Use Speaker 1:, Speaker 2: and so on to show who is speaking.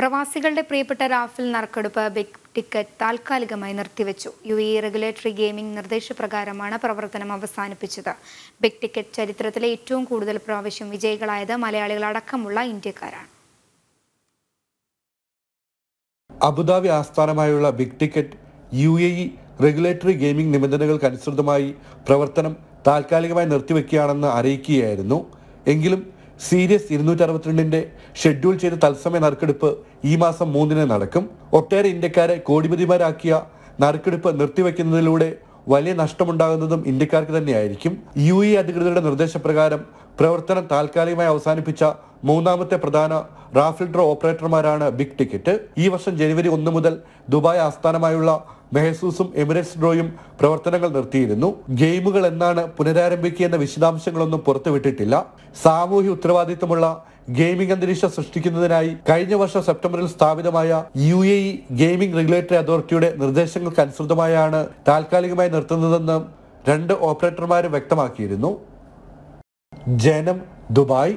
Speaker 1: പ്രവാസികളുടെ പ്രിയപ്പെട്ട റാഫിൽ നറുക്കെടുപ്പ് ബിഗ് ടിക്കറ്റ് താൽക്കാലികമായി നിർത്തിവെച്ചു യു എ റെഗുലേറ്ററി ഗെയിമിംഗ് നിർദ്ദേശപ്രകാരമാണ് പ്രവർത്തനം അവസാനിപ്പിച്ചത് ബിഗ് ടിക്കറ്റ് ചരിത്രത്തിലെ ഏറ്റവും കൂടുതൽ പ്രാവശ്യം വിജയികളായത് മലയാളികളടക്കമുള്ള ഇന്ത്യക്കാരാണ്
Speaker 2: അബുദാബി ആസ്ഥാനമായുള്ള big ticket U A E regulatory gaming നിബന്ധനകൾക്കനുസൃതമായി പ്രവർത്തനം താൽക്കാലികമായി നിർത്തിവെക്കുകയാണെന്ന് അറിയിക്കുകയായിരുന്നു എങ്കിലും സീരിയസ് ഇരുന്നൂറ്റി അറുപത്തിരണ്ടിന്റെ ഷെഡ്യൂൾ ചെയ്ത തത്സമയ നറുക്കെടുപ്പ് ഈ മാസം മൂന്നിന് നടക്കും ഒട്ടേറെ ഇന്ത്യക്കാരെ കോടിപതിമാരാക്കിയ നറുക്കെടുപ്പ് നിർത്തിവെക്കുന്നതിലൂടെ വലിയ നഷ്ടമുണ്ടാകുന്നതും ഇന്ത്യക്കാർക്ക് തന്നെയായിരിക്കും യു എ അധികൃതരുടെ നിർദ്ദേശപ്രകാരം പ്രവർത്തനം താൽക്കാലികമായി അവസാനിപ്പിച്ച മൂന്നാമത്തെ പ്രധാന റാഫിൽ ഡ്രോ ഓപ്പറേറ്റർമാരാണ് ബിഗ് ടിക്കറ്റ് ഈ വർഷം ജനുവരി ഒന്ന് മുതൽ ദുബായ് ആസ്ഥാനമായുള്ള മെഹസൂസും എമിറേറ്റ്സ് ഡ്രോയും പ്രവർത്തനങ്ങൾ നിർത്തിയിരുന്നു ഗെയിമുകൾ എന്നാണ് പുനരാരംഭിക്കുക എന്ന വിശദാംശങ്ങളൊന്നും പുറത്തുവിട്ടിട്ടില്ല സാമൂഹ്യ ഉത്തരവാദിത്തമുള്ള ഗെയിമിംഗ് അന്തരീക്ഷം സൃഷ്ടിക്കുന്നതിനായി കഴിഞ്ഞ വർഷം സെപ്റ്റംബറിൽ സ്ഥാപിതമായ U A E gaming regulatory അതോറിറ്റിയുടെ നിർദ്ദേശങ്ങൾക്ക് അനുസൃതമായാണ് താൽക്കാലികമായി നിർത്തുന്നതെന്ന് രണ്ട് ഓപ്പറേറ്റർമാരും വ്യക്തമാക്കിയിരുന്നു ജനം ദുബായ്